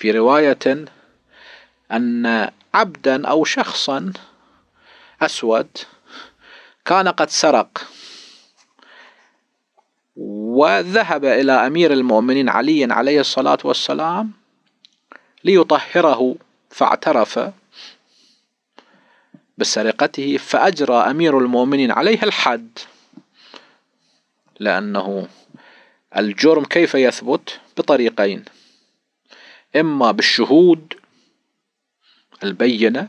في رواية أن عبدا أو شخصا أسود كان قد سرق وذهب إلى أمير المؤمنين علي عليه الصلاة والسلام ليطهره فاعترف بسرقته فأجرى أمير المؤمنين عليه الحد لأنه الجرم كيف يثبت بطريقين إما بالشهود البينة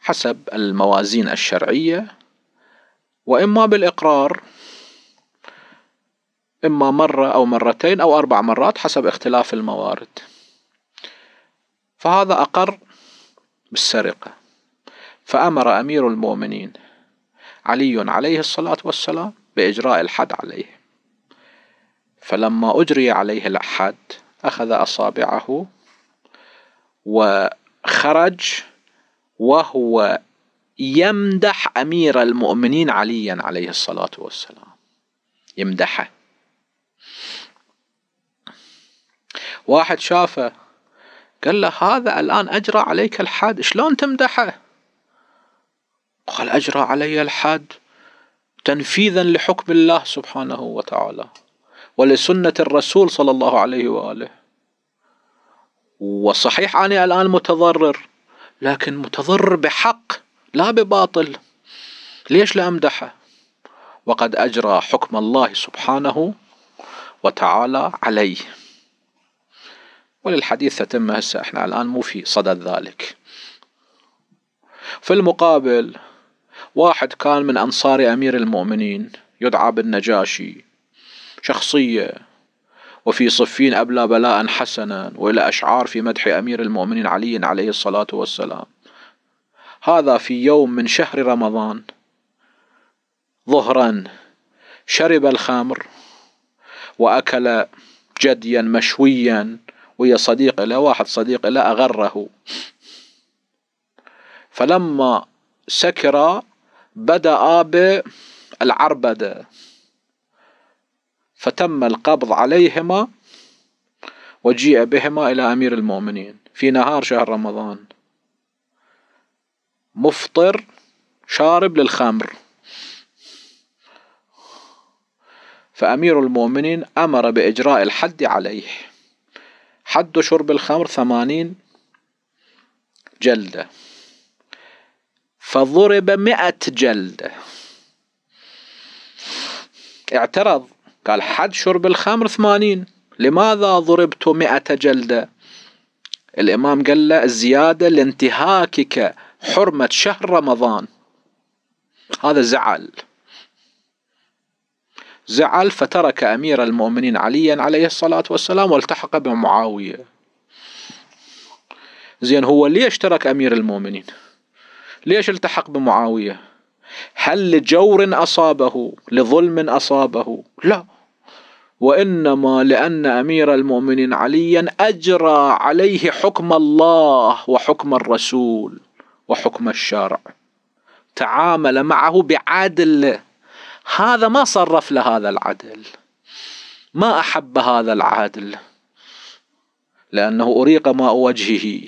حسب الموازين الشرعية وإما بالإقرار إما مرة أو مرتين أو أربع مرات حسب اختلاف الموارد فهذا أقر بالسرقة فأمر أمير المؤمنين علي عليه الصلاة والسلام بإجراء الحد عليه فلما أجري عليه الحد أخذ أصابعه وخرج وهو يمدح امير المؤمنين عليا عليه الصلاه والسلام يمدحه واحد شافه قال له هذا الان اجرى عليك الحد شلون تمدحه قال اجرى علي الحد تنفيذا لحكم الله سبحانه وتعالى ولسنه الرسول صلى الله عليه واله وصحيح أنا الآن متضرر لكن متضرر بحق لا بباطل ليش لا أمدحه وقد أجرى حكم الله سبحانه وتعالى عليه وللحديث تتمة هسه احنا الآن مو في صدد ذلك في المقابل واحد كان من أنصار أمير المؤمنين يدعى بالنجاشي شخصية وفي صفين أبلى بلاء حسنا وإلى أشعار في مدح أمير المؤمنين علي عليه الصلاة والسلام هذا في يوم من شهر رمضان ظهرا شرب الخمر وأكل جديا مشويا ويا صديق له واحد صديق له أغره فلما سكر بدأ بالعربدة فتم القبض عليهما وجيء بهما إلى أمير المؤمنين في نهار شهر رمضان مفطر شارب للخمر فأمير المؤمنين أمر بإجراء الحد عليه حد شرب الخمر ثمانين جلدة فضرب مئة جلدة اعترض قال حد شرب الخمر ثمانين لماذا ضربت مئة جلدة الإمام قال له الزيادة لانتهاكك حرمة شهر رمضان هذا زعل زعل فترك أمير المؤمنين عليا عليه الصلاة والسلام والتحق بمعاوية زين هو ليش ترك أمير المؤمنين ليش التحق بمعاوية هل لجور أصابه لظلم أصابه لا وانما لان امير المؤمنين عليا اجرى عليه حكم الله وحكم الرسول وحكم الشرع تعامل معه بعدل هذا ما صرف له هذا العدل ما احب هذا العدل لانه اريق ماء وجهه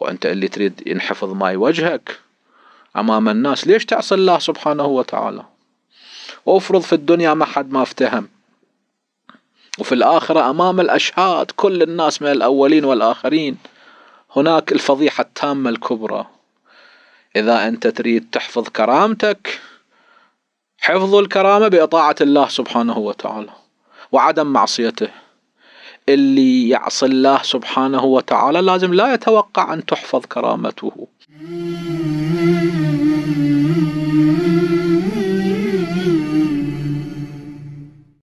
وانت اللي تريد ينحفظ ماء وجهك امام الناس ليش تعصي الله سبحانه وتعالى وافرض في الدنيا ما حد ما افتهم وفي الآخرة أمام الأشهاد كل الناس من الأولين والآخرين هناك الفضيحة التامة الكبرى إذا أنت تريد تحفظ كرامتك حفظ الكرامة بإطاعة الله سبحانه وتعالى وعدم معصيته اللي يعصي الله سبحانه وتعالى لازم لا يتوقع أن تحفظ كرامته